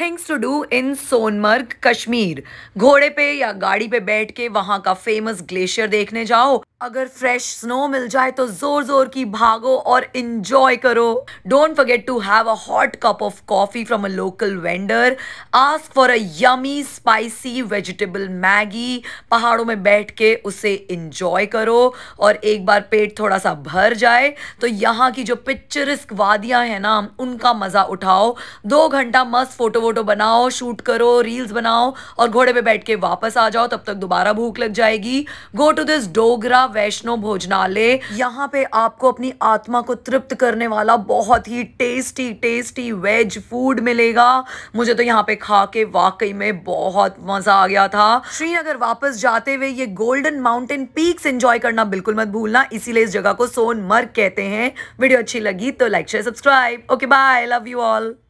things to do in Sonamarg Kashmir घोड़े पे या गाड़ी पे बैठ के वहाँ का फेमस ग्लेशियर देखने जाओ अगर फ्रेश स्नो मिल जाए तो जोर जोर की भागो और इंजॉय करो don't forget to have a hot cup of coffee from a local vendor ask for a yummy spicy vegetable Maggi पहाड़ों में बैठ के उसे इंजॉय करो और एक बार पेट थोड़ा सा भर जाए तो यहाँ की जो पिक्चरिस्क वादियाँ हैं ना उनका मज़ा उठाओ दो घंटा मस्त फोटो वोटो बनाओ शूट करो रील्स बनाओ और घोड़े पे बैठ के वापस आ जाओ तब तक दोबारा भूख लग जाएगी go to this Dogra Vaishno Bhojnalaya यहाँ पे आपको अपनी आत्मा को तृप्त करने वाला बहुत ही टेस्टी टेस्टी वेज फूड मिलेगा मुझे तो यहाँ पे खा के वाकई में बहुत मजा आ गया था श्रीनगर वापस जाते हुए ये गोल्डन माउंटेन पीक्स एंजॉय करना बिल्कुल मत भूलना इसीलिए इस जगह को सोनमर्ग कहते हैं वीडियो अच्छी लगी तो like share subscribe okay bye love you all